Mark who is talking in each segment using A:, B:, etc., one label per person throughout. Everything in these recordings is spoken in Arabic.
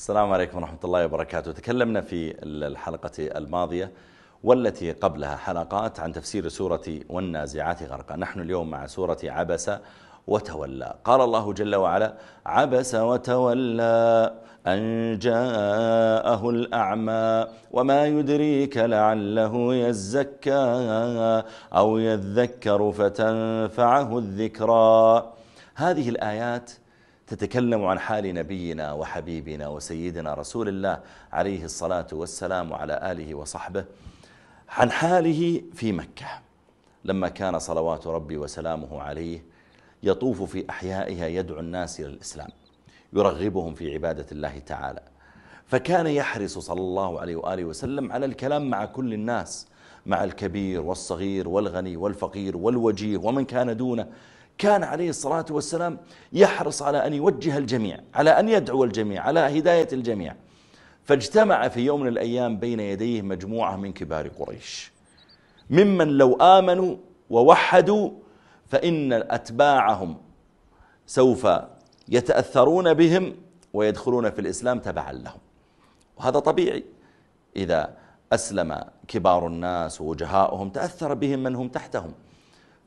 A: السلام عليكم ورحمة الله وبركاته تكلمنا في الحلقة الماضية والتي قبلها حلقات عن تفسير سورة والنازعات غرقا نحن اليوم مع سورة عبس وتولى قال الله جل وعلا عبس وتولى أن جاءه الأعمى وما يدريك لعله يزكى أو يذكر فتنفعه الذكرى هذه الآيات تتكلم عن حال نبينا وحبيبنا وسيدنا رسول الله عليه الصلاة والسلام وعلى آله وصحبه عن حاله في مكة لما كان صلوات ربي وسلامه عليه يطوف في أحيائها يدعو الناس إلى الإسلام يرغبهم في عبادة الله تعالى فكان يحرص صلى الله عليه وآله وسلم على الكلام مع كل الناس مع الكبير والصغير والغني والفقير والوجيه ومن كان دونه كان عليه الصلاة والسلام يحرص على أن يوجه الجميع على أن يدعو الجميع على هداية الجميع فاجتمع في يوم من الأيام بين يديه مجموعة من كبار قريش ممن لو آمنوا ووحدوا فإن أتباعهم سوف يتأثرون بهم ويدخلون في الإسلام تبعا لهم وهذا طبيعي إذا أسلم كبار الناس ووجهاؤهم تأثر بهم من هم تحتهم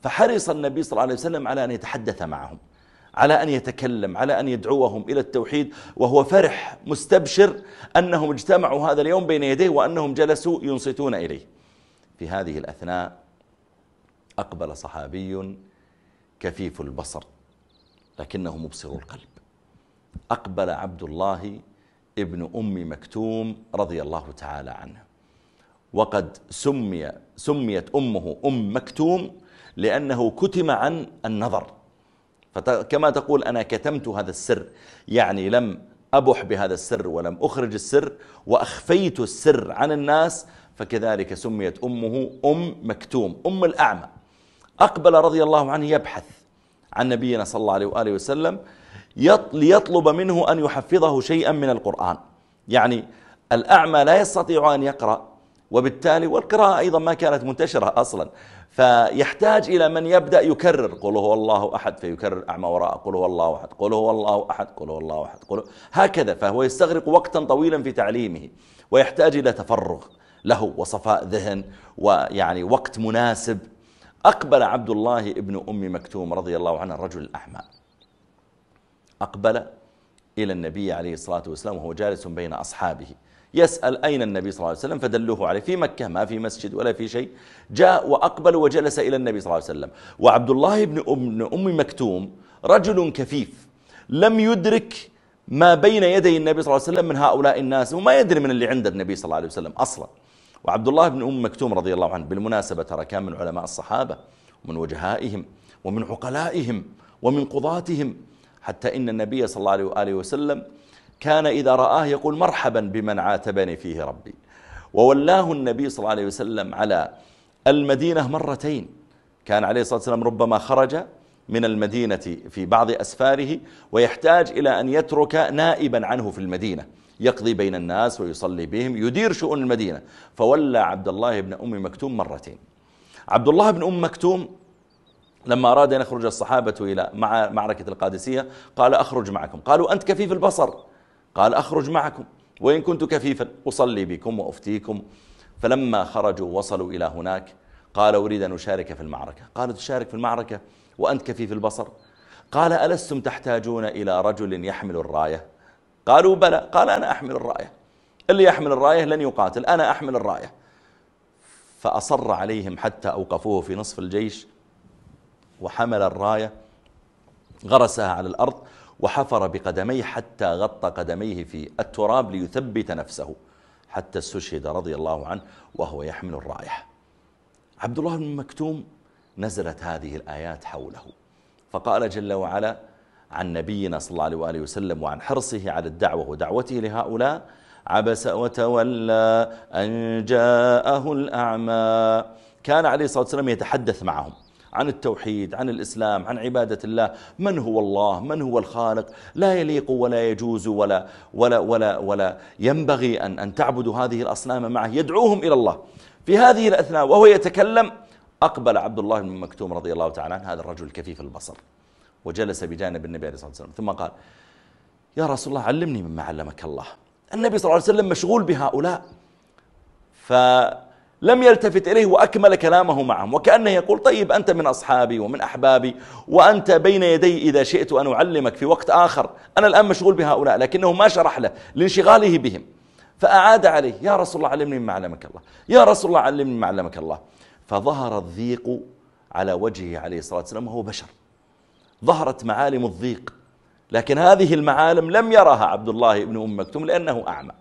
A: فحرص النبي صلى الله عليه وسلم على أن يتحدث معهم على أن يتكلم على أن يدعوهم إلى التوحيد وهو فرح مستبشر أنهم اجتمعوا هذا اليوم بين يديه وأنهم جلسوا ينصتون إليه في هذه الأثناء أقبل صحابي كفيف البصر لكنه مبصر القلب أقبل عبد الله ابن أم مكتوم رضي الله تعالى عنه وقد سمي سميت أمه أم مكتوم لأنه كتم عن النظر فكما تقول أنا كتمت هذا السر يعني لم أبح بهذا السر ولم أخرج السر وأخفيت السر عن الناس فكذلك سميت أمه أم مكتوم أم الأعمى أقبل رضي الله عنه يبحث عن نبينا صلى الله عليه وآله وسلم ليطلب منه أن يحفظه شيئا من القرآن يعني الأعمى لا يستطيع أن يقرأ وبالتالي والقراءة أيضا ما كانت منتشرة أصلا فيحتاج إلى من يبدأ يكرر قل هو الله أحد فيكرر أعمى وراء قل هو الله أحد قل هو الله أحد قل هو الله أحد قل هكذا فهو يستغرق وقتا طويلا في تعليمه ويحتاج إلى تفرغ له وصفاء ذهن ويعني وقت مناسب أقبل عبد الله ابن أم مكتوم رضي الله عنه الرجل الأعمى أقبل إلى النبي عليه الصلاة والسلام وهو جالس بين أصحابه يسأل أين النبي صلى الله عليه وسلم فدلوه عليه في مكة ما في مسجد ولا في شيء جاء وأقبل وجلس إلى النبي صلى الله عليه وسلم وعبد الله بن أم, مكتوم رجل كفيف لم يدرك ما بين يدي النبي صلى الله عليه وسلم من هؤلاء الناس وما يدري من اللي عند النبي صلى الله عليه وسلم أصلا وعبد الله بن أم مكتوم رضي الله عنه بالمناسبة ترى كان من علماء الصحابة ومن وجهائهم ومن عقلائهم ومن قضاتهم حتى إن النبي صلى الله عليه وآله وسلم كان إذا رآه يقول مرحبا بمن عاتبني فيه ربي وولاه النبي صلى الله عليه وسلم على المدينة مرتين كان عليه الصلاة والسلام ربما خرج من المدينة في بعض أسفاره ويحتاج إلى أن يترك نائبا عنه في المدينة يقضي بين الناس ويصلي بهم يدير شؤون المدينة فولى عبد الله بن أم مكتوم مرتين عبد الله بن أم مكتوم لما أراد أن يخرج الصحابة إلى معركة القادسية قال أخرج معكم قالوا أنت كفيف البصر قال أخرج معكم وإن كنت كفيفا أصلي بكم وأفتيكم فلما خرجوا وصلوا إلى هناك قال أريد أن أشارك في المعركة قال تشارك في المعركة وأنت كفيف البصر قال ألستم تحتاجون إلى رجل يحمل الراية قالوا بلى قال أنا أحمل الراية اللي يحمل الراية لن يقاتل أنا أحمل الراية فأصر عليهم حتى أوقفوه في نصف الجيش وحمل الراية غرسها على الأرض وحفر بقدميه حتى غطى قدميه في التراب ليثبت نفسه حتى استشهد رضي الله عنه وهو يحمل الرائحة عبد الله بن مكتوم نزلت هذه الآيات حوله فقال جل وعلا عن نبينا صلى الله عليه وآله وسلم وعن حرصه على الدعوة ودعوته لهؤلاء عبس وتولى أن جاءه الأعمى كان عليه الصلاة والسلام يتحدث معهم عن التوحيد عن الإسلام عن عبادة الله من هو الله من هو الخالق لا يليق ولا يجوز ولا, ولا, ولا, ولا ينبغي أن, أن تعبدوا هذه الأصنام معه يدعوهم إلى الله في هذه الأثناء وهو يتكلم أقبل عبد الله بن مكتوم رضي الله تعالى عنه هذا الرجل الكفيف البصر وجلس بجانب النبي عليه الصلاة والسلام ثم قال يا رسول الله علمني مما علمك الله النبي صلى الله عليه وسلم مشغول بهؤلاء ف لم يلتفت إليه وأكمل كلامه معهم وكأنه يقول طيب أنت من أصحابي ومن أحبابي وأنت بين يدي إذا شئت أن أعلمك في وقت آخر أنا الآن مشغول بهؤلاء لكنه ما شرح له لانشغاله بهم فأعاد عليه يا رسول الله علمني مما علمك الله يا رسول الله علمني مما علمك الله فظهر الضيق على وجهه عليه الصلاة والسلام وهو بشر ظهرت معالم الضيق لكن هذه المعالم لم يرها عبد الله بن أم مكتوم لأنه أعمى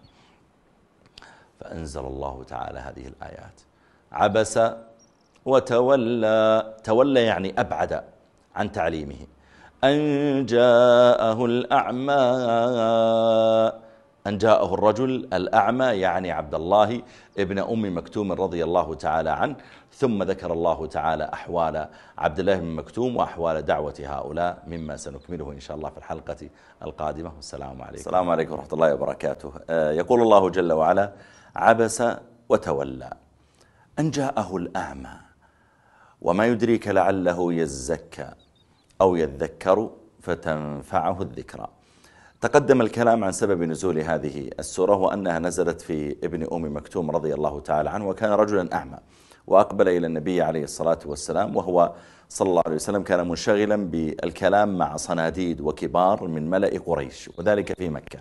A: فأنزل الله تعالى هذه الآيات عبس وتولى تولى يعني أبعد عن تعليمه أن جاءه الأعمى أن جاءه الرجل الأعمى يعني عبد الله ابن أم مكتوم رضي الله تعالى عنه ثم ذكر الله تعالى أحوال عبد الله بن مكتوم وأحوال دعوة هؤلاء مما سنكمله إن شاء الله في الحلقة القادمة والسلام عليكم السلام عليكم ورحمة الله وبركاته آه، يقول الله جل وعلا عبس وتولى أن جاءه الأعمى وما يدريك لعله يزكى أو يذكر فتنفعه الذكرى تقدم الكلام عن سبب نزول هذه السورة وأنها نزلت في ابن أم مكتوم رضي الله تعالى عنه وكان رجلا أعمى وأقبل إلى النبي عليه الصلاة والسلام وهو صلى الله عليه وسلم كان منشغلا بالكلام مع صناديد وكبار من ملأ قريش وذلك في مكة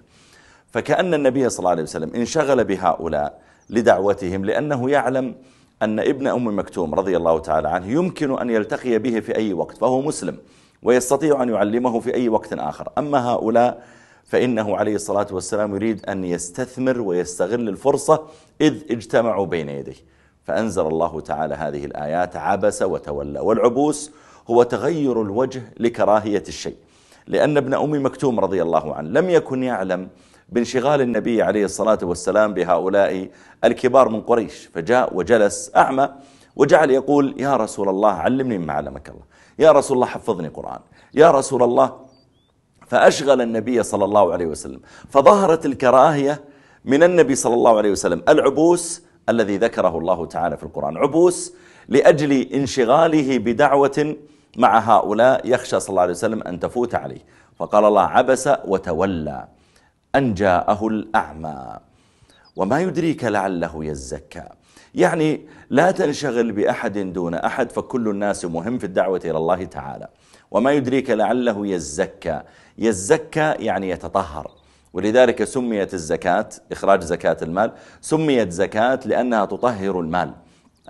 A: فكأن النبي صلى الله عليه وسلم انشغل بهؤلاء لدعوتهم لأنه يعلم أن ابن أم مكتوم رضي الله تعالى عنه يمكن أن يلتقي به في أي وقت فهو مسلم ويستطيع أن يعلمه في أي وقت آخر أما هؤلاء فإنه عليه الصلاة والسلام يريد أن يستثمر ويستغل الفرصة إذ اجتمعوا بين يديه فأنزل الله تعالى هذه الآيات عبس وتولى والعبوس هو تغير الوجه لكراهية الشيء لأن ابن أم مكتوم رضي الله عنه لم يكن يعلم بانشغال النبي عليه الصلاة والسلام بهؤلاء الكبار من قريش فجاء وجلس أعمى وجعل يقول يا رسول الله علمني مما علمك الله يا رسول الله حفظني قرآن يا رسول الله فأشغل النبي صلى الله عليه وسلم فظهرت الكراهية من النبي صلى الله عليه وسلم العبوس الذي ذكره الله تعالى في القرآن عبوس لأجل انشغاله بدعوة مع هؤلاء يخشى صلى الله عليه وسلم أن تفوت عليه فقال الله عبس وتولى أن جاءه الأعمى وما يدريك لعله يزكى يعني لا تنشغل بأحد دون أحد فكل الناس مهم في الدعوة إلى الله تعالى وما يدريك لعله يزكى يزكى يعني يتطهر ولذلك سميت الزكاة إخراج زكاة المال سميت زكاة لأنها تطهر المال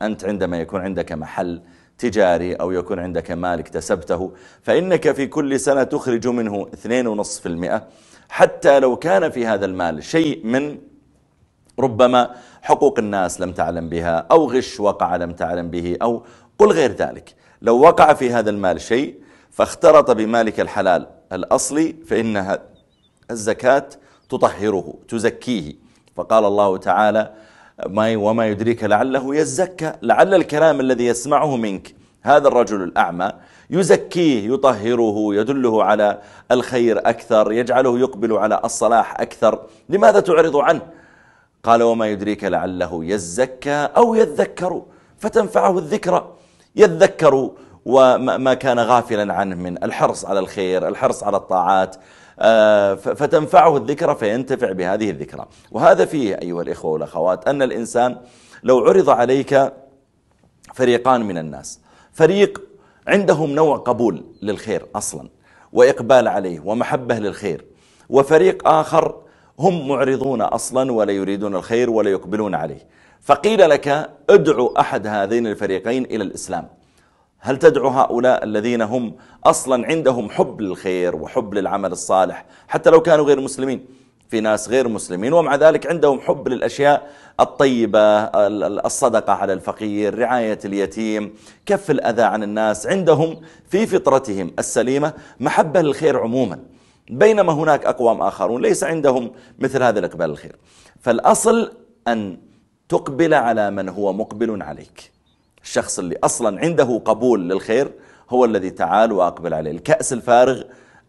A: أنت عندما يكون عندك محل تجاري أو يكون عندك مال اكتسبته فإنك في كل سنة تخرج منه 2.5% حتى لو كان في هذا المال شيء من ربما حقوق الناس لم تعلم بها أو غش وقع لم تعلم به أو قل غير ذلك لو وقع في هذا المال شيء فاختلط بمالك الحلال الأصلي فإن الزكاة تطهره تزكيه فقال الله تعالى ما وما يدريك لعله يزكى لعل الكلام الذي يسمعه منك هذا الرجل الأعمى يزكيه يطهره يدله على الخير أكثر يجعله يقبل على الصلاح أكثر لماذا تعرض عنه قال وما يدريك لعله يزكى أو يذكر فتنفعه الذكرى يذكر وما كان غافلا عنه من الحرص على الخير الحرص على الطاعات آه، فتنفعه الذكرى فينتفع بهذه الذكرى وهذا فيه أيها الإخوة والأخوات أن الإنسان لو عرض عليك فريقان من الناس فريق عندهم نوع قبول للخير أصلا وإقبال عليه ومحبة للخير وفريق آخر هم معرضون أصلا ولا يريدون الخير ولا يقبلون عليه فقيل لك ادعو أحد هذين الفريقين إلى الإسلام هل تدعو هؤلاء الذين هم أصلا عندهم حب للخير وحب للعمل الصالح حتى لو كانوا غير مسلمين في ناس غير مسلمين ومع ذلك عندهم حب للأشياء الطيبة الصدقة على الفقير رعاية اليتيم كف الأذى عن الناس عندهم في فطرتهم السليمة محبة للخير عموما بينما هناك أقوام آخرون ليس عندهم مثل هذا الإقبال الخير فالأصل أن تقبل على من هو مقبل عليك الشخص اللي أصلا عنده قبول للخير هو الذي تعال وأقبل عليه الكأس الفارغ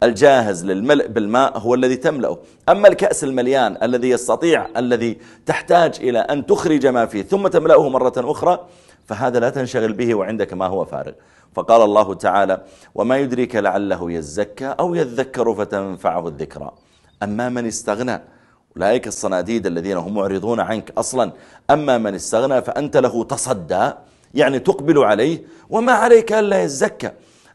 A: الجاهز للملء بالماء هو الذي تملأه أما الكأس المليان الذي يستطيع الذي تحتاج إلى أن تخرج ما فيه ثم تملأه مرة أخرى فهذا لا تنشغل به وعندك ما هو فارغ فقال الله تعالى وما يدريك لعله يزكى أو يذكر فتنفعه الذكرى أما من استغنى أولئك الصناديد الذين هم معرضون عنك أصلا أما من استغنى فأنت له تصدى يعني تقبل عليه وما عليك ألا يزكى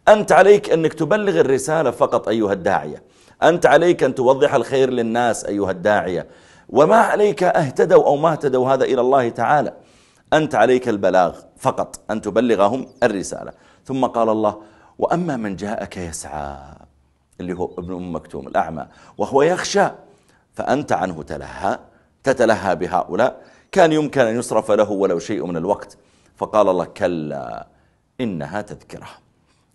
A: أنت عليك أنك تبلغ الرسالة فقط أيها الداعية أنت عليك أن توضح الخير للناس أيها الداعية وما عليك اهتدوا أو ما اهتدوا هذا إلى الله تعالى أنت عليك البلاغ فقط أن تبلغهم الرسالة ثم قال الله وأما من جاءك يسعى اللي هو ابن أم مكتوم الأعمى وهو يخشى فأنت عنه تلهى تتلهى بهؤلاء كان يمكن أن يصرف له ولو شيء من الوقت فقال الله كلا إنها تذكره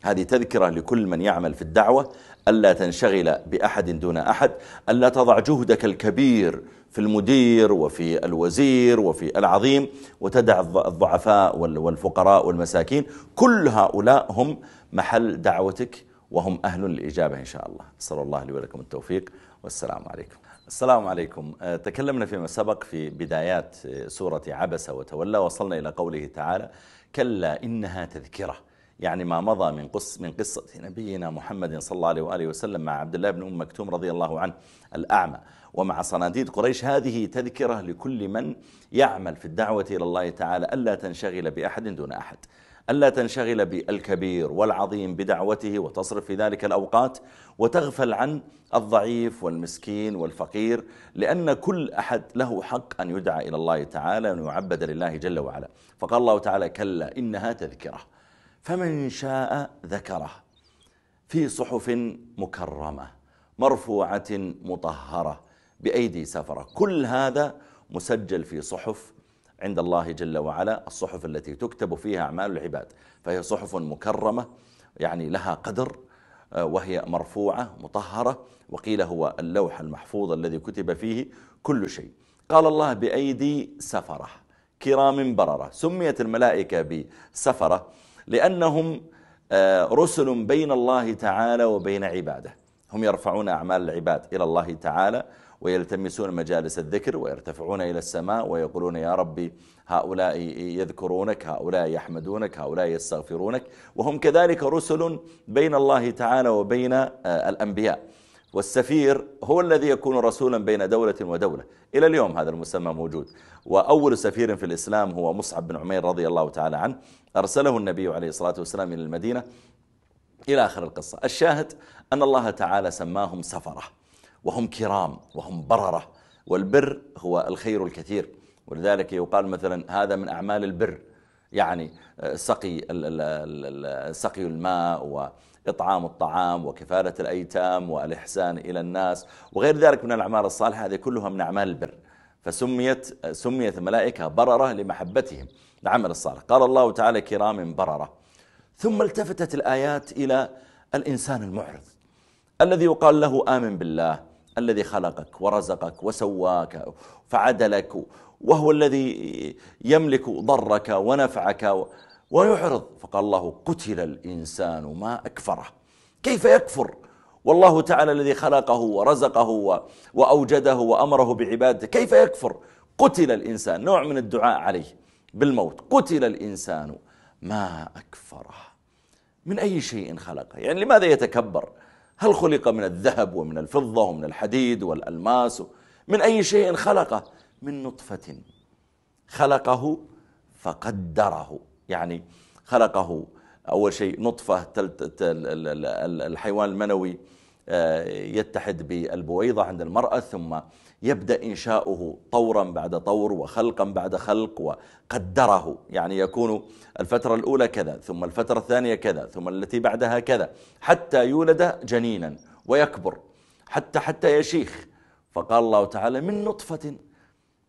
A: هذه تذكرة لكل من يعمل في الدعوة ألا تنشغل بأحد دون أحد ألا تضع جهدك الكبير في المدير وفي الوزير وفي العظيم وتدع الضعفاء والفقراء والمساكين كل هؤلاء هم محل دعوتك وهم أهل الإجابة إن شاء الله صلى الله لي ولكم التوفيق والسلام عليكم السلام عليكم أه، تكلمنا فيما سبق في بدايات أه، سورة عبس وتولى وصلنا إلى قوله تعالى كلا إنها تذكره يعني ما مضى من قص من قصة نبينا محمد صلى الله عليه وآله وسلم مع عبد الله بن أم مكتوم رضي الله عنه الأعمى ومع صناديد قريش هذه تذكرة لكل من يعمل في الدعوة إلى الله تعالى ألا تنشغل بأحد دون أحد ألا تنشغل بالكبير والعظيم بدعوته وتصرف في ذلك الأوقات وتغفل عن الضعيف والمسكين والفقير لأن كل أحد له حق أن يدعى إلى الله تعالى وأن يعبد لله جل وعلا فقال الله تعالى كلا إنها تذكره فمن شاء ذكره في صحف مكرمة مرفوعة مطهرة بأيدي سفرة كل هذا مسجل في صحف عند الله جل وعلا الصحف التي تكتب فيها أعمال العباد فهي صحف مكرمة يعني لها قدر آه، وهي مرفوعة مطهرة وقيل هو اللوح المحفوظ الذي كتب فيه كل شيء قال الله بأيدي سفرة كرام بررة سميت الملائكة بسفرة لأنهم آه، رسل بين الله تعالى وبين عباده هم يرفعون أعمال العباد إلى الله تعالى ويلتمسون مجالس الذكر ويرتفعون إلى السماء ويقولون يا ربي هؤلاء يذكرونك هؤلاء يحمدونك هؤلاء يستغفرونك وهم كذلك رسل بين الله تعالى وبين آه، الأنبياء والسفير هو الذي يكون رسولا بين دولة ودولة إلى اليوم هذا المسمى موجود وأول سفير في الإسلام هو مصعب بن عمير رضي الله تعالى عنه أرسله النبي عليه الصلاة والسلام إلى المدينة إلى آخر القصة الشاهد أن الله تعالى سماهم سفرة وهم كرام وهم بررة والبر هو الخير الكثير ولذلك يقال مثلا هذا من أعمال البر يعني آه، سقي سقي الماء وإطعام الطعام وكفالة الأيتام والإحسان إلى الناس وغير ذلك من الأعمال الصالحة هذه كلها من أعمال البر فسميت سميت الملائكة بررة لمحبتهم العمل الصالح قال الله تعالى كرام بررة ثم التفتت الآيات إلى الإنسان المعرض الذي يقال له آمن بالله الذي خلقك ورزقك وسواك فعدلك وهو الذي يملك ضرك ونفعك ويعرض فقال الله قتل الإنسان ما أكفره كيف يكفر والله تعالى الذي خلقه ورزقه وأوجده وأمره بعبادته كيف يكفر قتل الإنسان نوع من الدعاء عليه بالموت قتل الإنسان ما أكفره من أي شيء خلقه يعني لماذا يتكبر هل خلق من الذهب ومن الفضة ومن الحديد والألماس من أي شيء خلقه من نطفة خلقه فقدره يعني خلقه أول شيء نطفة الحيوان المنوي آه، يتحد بالبويضة عند المرأة ثم يبدأ إنشاؤه طورا بعد طور وخلقا بعد خلق وقدره يعني يكون الفترة الأولى كذا ثم الفترة الثانية كذا ثم التي بعدها كذا حتى يولد جنينا ويكبر حتى حتى يشيخ فقال الله تعالى من نطفة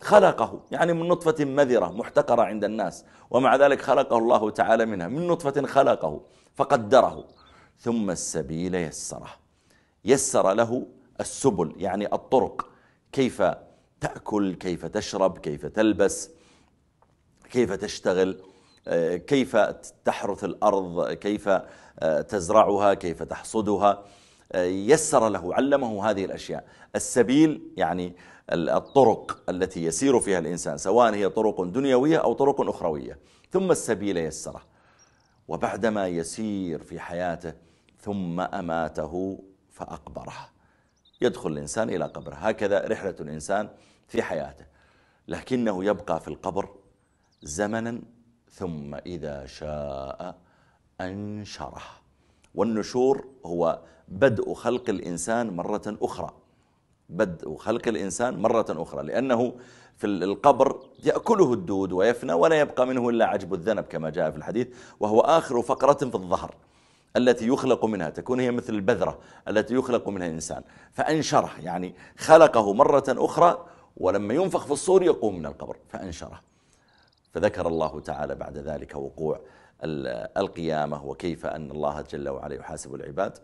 A: خلقه يعني من نطفة مذرة محتقرة عند الناس ومع ذلك خلقه الله تعالى منها من نطفة خلقه فقدره ثم السبيل يسره يسر له السبل يعني الطرق كيف تاكل كيف تشرب كيف تلبس كيف تشتغل آه، كيف تحرث الارض كيف آه، تزرعها كيف تحصدها آه، يسر له علمه هذه الاشياء السبيل يعني الطرق التي يسير فيها الانسان سواء هي طرق دنيويه او طرق اخرويه ثم السبيل يسره وبعدما يسير في حياته ثم اماته فاقبره يدخل الإنسان إلى قبره هكذا رحلة الإنسان في حياته لكنه يبقى في القبر زمنا ثم إذا شاء أنشره والنشور هو بدء خلق الإنسان مرة أخرى بدء خلق الإنسان مرة أخرى لأنه في القبر يأكله الدود ويفنى ولا يبقى منه إلا عجب الذنب كما جاء في الحديث وهو آخر فقرة في الظهر التي يخلق منها تكون هي مثل البذرة التي يخلق منها الإنسان فأنشره يعني خلقه مرة أخرى ولما ينفخ في الصور يقوم من القبر فأنشره فذكر الله تعالى بعد ذلك وقوع القيامة وكيف أن الله جل وعلا يحاسب العباد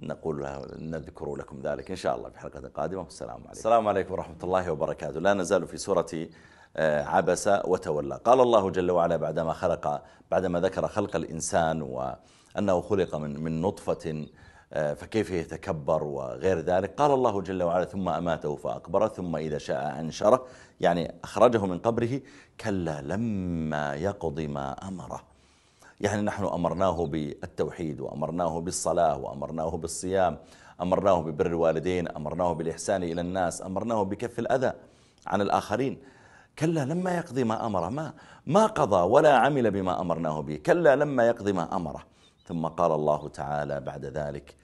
A: نقول له نذكر لكم ذلك إن شاء الله في حلقة قادمة والسلام عليكم السلام عليكم ورحمة الله وبركاته لا نزال في سورة آه، عبس وتولى قال الله جل وعلا بعدما خلق بعدما ذكر خلق الإنسان و أنه خلق من, من نطفة آه، فكيف يتكبر وغير ذلك قال الله جل وعلا ثم أماته فأقبره ثم إذا شاء أنشره يعني أخرجه من قبره كلا لما يقضي ما أمره يعني نحن أمرناه بالتوحيد وأمرناه بالصلاة وأمرناه بالصيام أمرناه ببر الوالدين أمرناه بالإحسان إلى الناس أمرناه بكف الأذى عن الآخرين كلا لما يقضي ما أمره ما, ما قضى ولا عمل بما أمرناه به كلا لما يقضي ما أمره ثم قال الله تعالى بعد ذلك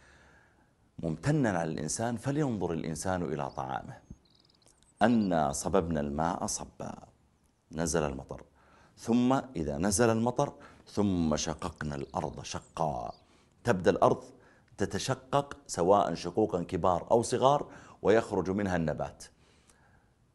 A: ممتنا على الإنسان فلينظر الإنسان إلى طعامه أنا صببنا الماء صبا نزل المطر ثم إذا نزل المطر ثم شققنا الأرض شقا تبدأ الأرض تتشقق سواء شقوقا كبار أو صغار ويخرج منها النبات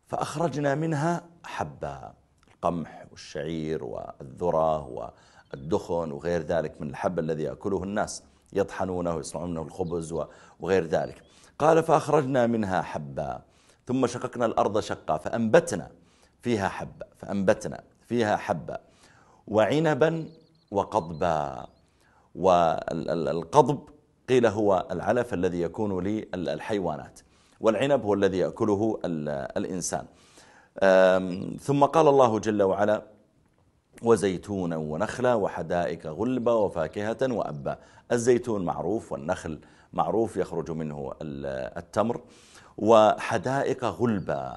A: فأخرجنا منها حبا القمح والشعير والذرة الدخن وغير ذلك من الحب الذي يأكله الناس يطحنونه ويصنعون منه الخبز وغير ذلك قال فأخرجنا منها حبا ثم شققنا الأرض شقا فأنبتنا فيها حبا فأنبتنا فيها حبا وعنبا وقضبا والقضب قيل هو العلف الذي يكون للحيوانات والعنب هو الذي يأكله الإنسان ثم قال الله جل وعلا وزيتونا ونخلا وحدائق غلبة وفاكهة وأبا الزيتون معروف والنخل معروف يخرج منه التمر وحدائق غلبة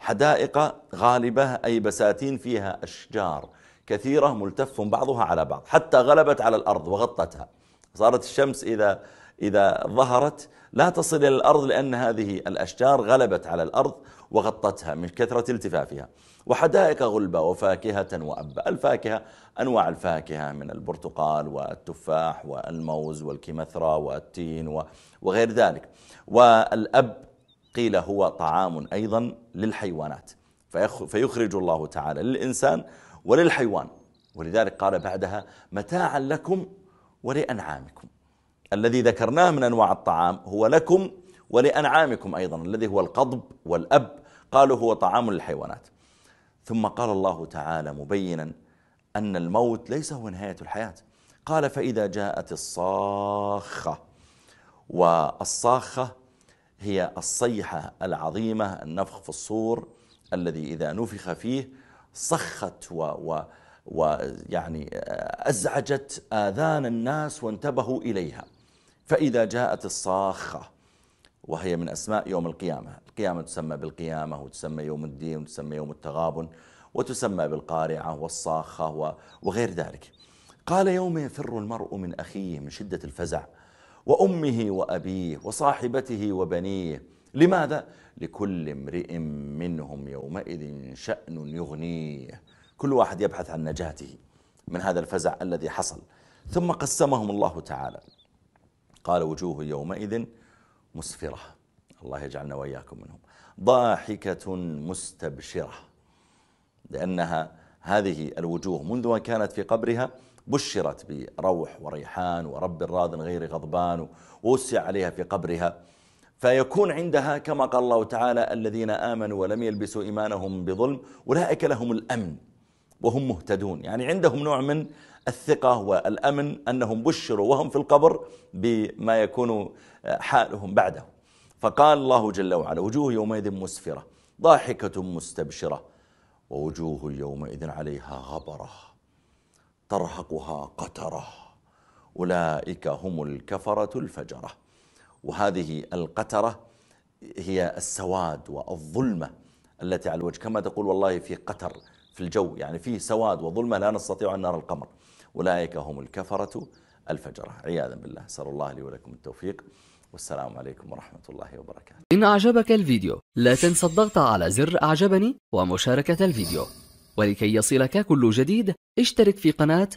A: حدائق غالبة أي بساتين فيها أشجار كثيرة ملتف بعضها على بعض حتى غلبت على الأرض وغطتها صارت الشمس إذا إذا ظهرت لا تصل إلى الأرض لأن هذه الأشجار غلبت على الأرض وغطتها من كثرة التفافها وحدائق غلبة وفاكهة وأبا الفاكهة أنواع الفاكهة من البرتقال والتفاح والموز والكمثرى والتين وغير ذلك والأب قيل هو طعام أيضا للحيوانات فيخرج الله تعالى للإنسان وللحيوان ولذلك قال بعدها متاعا لكم ولأنعامكم الذي ذكرناه من أنواع الطعام هو لكم ولأنعامكم أيضا الذي هو القضب والأب قالوا هو طعام للحيوانات ثم قال الله تعالى مبينا أن الموت ليس هو نهاية الحياة قال فإذا جاءت الصاخة والصاخة هي الصيحة العظيمة النفخ في الصور الذي إذا نفخ فيه صخت و, و ويعني أزعجت آذان الناس وانتبهوا إليها فإذا جاءت الصاخة وهي من أسماء يوم القيامة القيامة تسمى بالقيامة وتسمى يوم الدين وتسمى يوم التغابن وتسمى بالقارعة والصاخة وغير ذلك قال يوم يفر المرء من أخيه من شدة الفزع وأمه وأبيه وصاحبته وبنيه لماذا؟ لكل امرئ منهم يومئذ شأن يغنيه كل واحد يبحث عن نجاته من هذا الفزع الذي حصل ثم قسمهم الله تعالى قال وجوه يومئذ مسفرة الله يجعلنا وإياكم منهم ضاحكة مستبشرة لأنها هذه الوجوه منذ أن كانت في قبرها بشرت بروح وريحان ورب راض غير غضبان ووسع عليها في قبرها فيكون عندها كما قال الله تعالى الذين آمنوا ولم يلبسوا إيمانهم بظلم أولئك لهم الأمن وهم مهتدون يعني عندهم نوع من الثقة والأمن أنهم بشروا وهم في القبر بما يكون حالهم بعده فقال الله جل وعلا وجوه يومئذ مسفرة ضاحكة مستبشرة ووجوه يومئذ عليها غبرة ترهقها قترة أولئك هم الكفرة الفجرة وهذه القترة هي السواد والظلمة التي على الوجه كما تقول والله في قتر في الجو يعني فيه سواد وظلمة لا نستطيع أن نرى القمر أولئك هم الكفرة الفجرة عياذا بالله سأل الله لي ولكم التوفيق والسلام عليكم ورحمة الله وبركاته إن أعجبك الفيديو لا تنسى الضغط على زر أعجبني ومشاركة الفيديو ولكي يصلك كل جديد اشترك في قناة